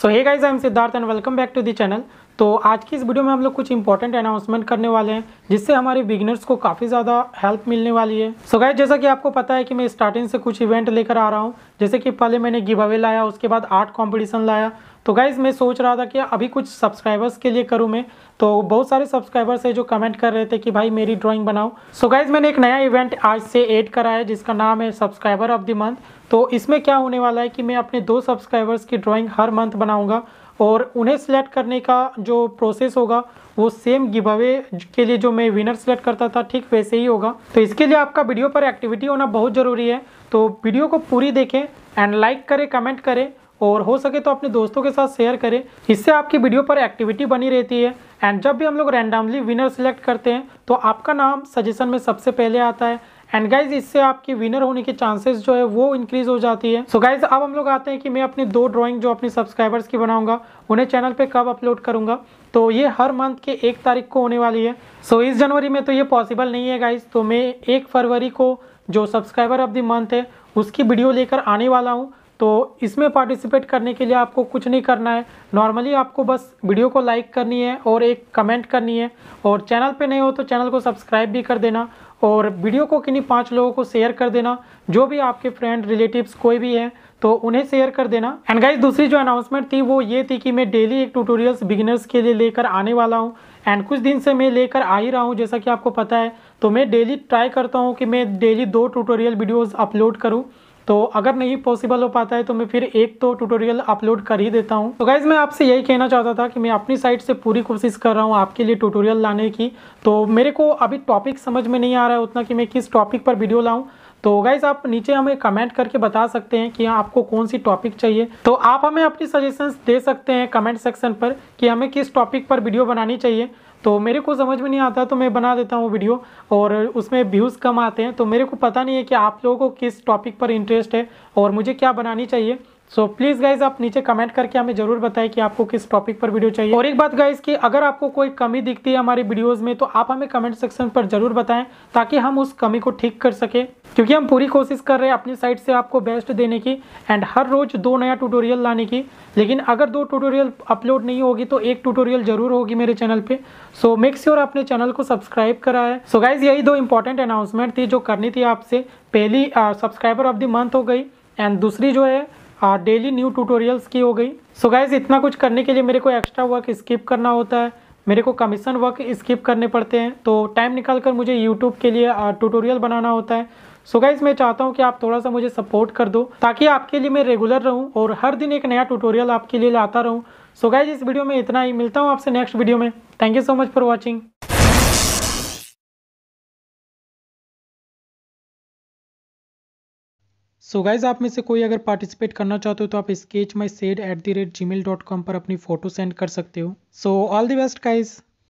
so hey guys I am Siddharth and welcome back to the channel तो आज की इस वीडियो में हम लोग कुछ इंपॉर्टेंट अनाउंसमेंट करने वाले हैं जिससे हमारे बिगनर्स को काफ़ी ज़्यादा हेल्प मिलने वाली है सो so गाइज जैसा कि आपको पता है कि मैं स्टार्टिंग से कुछ इवेंट लेकर आ रहा हूँ जैसे कि पहले मैंने गिव अवे लाया उसके बाद आर्ट कॉम्पिटिशन लाया तो गाइज मैं सोच रहा था कि अभी कुछ सब्सक्राइबर्स के लिए करूँ मैं तो बहुत सारे सब्सक्राइबर्स है जो कमेंट कर रहे थे कि भाई मेरी ड्राइंग बनाओ सो so गाइज मैंने एक नया इवेंट आज से ऐड करा है जिसका नाम है सब्सक्राइबर ऑफ द मंथ तो इसमें क्या होने वाला है कि मैं अपने दो सब्सक्राइबर्स की ड्राइंग हर मंथ बनाऊंगा और उन्हें सिलेक्ट करने का जो प्रोसेस होगा वो सेम गिव अवे के लिए जो मैं विनर सेलेक्ट करता था ठीक वैसे ही होगा तो इसके लिए आपका वीडियो पर एक्टिविटी होना बहुत ज़रूरी है तो वीडियो को पूरी देखें एंड लाइक करें कमेंट करें और हो सके तो अपने दोस्तों के साथ शेयर करें इससे आपकी वीडियो पर एक्टिविटी बनी रहती है एंड जब भी हम लोग रैंडमली विनर सेलेक्ट करते हैं तो आपका नाम सजेशन में सबसे पहले आता है एंड गाइज इससे आपकी विनर होने के चांसेस जो है वो इंक्रीज हो जाती है सो so गाइज अब हम लोग आते हैं कि मैं अपनी दो ड्राइंग जो अपने सब्सक्राइबर्स की बनाऊंगा उन्हें चैनल पे कब अपलोड करूंगा तो ये हर मंथ के एक तारीख को होने वाली है सो so इस जनवरी में तो ये पॉसिबल नहीं है गाइज तो मैं एक फरवरी को जो सब्सक्राइबर ऑफ द मंथ है उसकी वीडियो लेकर आने वाला हूँ तो इसमें पार्टिसिपेट करने के लिए आपको कुछ नहीं करना है नॉर्मली आपको बस वीडियो को लाइक करनी है और एक कमेंट करनी है और चैनल पे नहीं हो तो चैनल को सब्सक्राइब भी कर देना और वीडियो को किन्हीं पांच लोगों को शेयर कर देना जो भी आपके फ्रेंड रिलेटिव्स कोई भी है तो उन्हें शेयर कर देना एंड गाइज दूसरी जो अनाउंसमेंट थी वो ये थी कि मैं डेली एक ट्यूटोरियल्स बिगिनर्स के लिए लेकर आने वाला हूँ एंड कुछ दिन से मैं लेकर आ ही रहा हूँ जैसा कि आपको पता है तो मैं डेली ट्राई करता हूँ कि मैं डेली दो ट्यूटोरियल वीडियोज़ अपलोड करूँ तो अगर नहीं पॉसिबल हो पाता है तो मैं फिर एक तो ट्यूटोरियल अपलोड कर ही देता हूँ तो गाइज़ मैं आपसे यही कहना चाहता था कि मैं अपनी साइड से पूरी कोशिश कर रहा हूँ आपके लिए ट्यूटोरियल लाने की तो मेरे को अभी टॉपिक समझ में नहीं आ रहा है उतना कि मैं किस टॉपिक पर वीडियो लाऊँ तो गाइज आप नीचे हमें कमेंट करके बता सकते हैं कि आपको कौन सी टॉपिक चाहिए तो आप हमें अपनी सजेशंस दे सकते हैं कमेंट सेक्शन पर कि हमें किस टॉपिक पर वीडियो बनानी चाहिए तो मेरे को समझ में नहीं आता तो मैं बना देता हूँ वीडियो और उसमें व्यूज़ कम आते हैं तो मेरे को पता नहीं है कि आप लोगों को किस टॉपिक पर इंटरेस्ट है और मुझे क्या बनानी चाहिए सो प्लीज़ गाइज आप नीचे कमेंट करके हमें जरूर बताएं कि आपको किस टॉपिक पर वीडियो चाहिए और एक बात गाइज कि अगर आपको कोई कमी दिखती है हमारी वीडियोज़ में तो आप हमें कमेंट सेक्शन पर जरूर बताएं ताकि हम उस कमी को ठीक कर सकें क्योंकि हम पूरी कोशिश कर रहे हैं अपनी साइड से आपको बेस्ट देने की एंड हर रोज़ दो नया ट्यूटोरियल लाने की लेकिन अगर दो ट्यूटोरियल अपलोड नहीं होगी तो एक ट्यूटोरियल जरूर होगी मेरे चैनल पे सो मेक श्योर आपने चैनल को सब्सक्राइब करा है सो so गाइज यही दो इंपॉर्टेंट अनाउंसमेंट थी जो करनी थी आपसे पहली सब्सक्राइबर ऑफ द मंथ हो गई एंड दूसरी जो है डेली न्यू ट्यूटोरियल्स की हो गई सो so गाइज इतना कुछ करने के लिए मेरे को एक्स्ट्रा वर्क स्किप करना होता है मेरे को कमीशन वर्क स्किप करने पड़ते हैं तो टाइम निकाल कर मुझे यूट्यूब के लिए ट्यूटोरियल बनाना होता है सो so गाइज मैं चाहता हूँ कि आप थोड़ा सा मुझे सपोर्ट कर दो ताकि आपके लिए मैं रेगुलर रहूँ और हर दिन एक नया ट्यूटोरियल आपके लिए लाता रहूँ सो गाइज इस वीडियो में इतना ही मिलता हूँ आपसे नेक्स्ट वीडियो में thank you so much for watching so so guys आप में से कोई अगर पार्टिसिपेट करना चाहते हो तो आप sketch my said at the rate Gmail dot com पर अपनी फ़ोटो सेंड कर सकते हो so all the best guys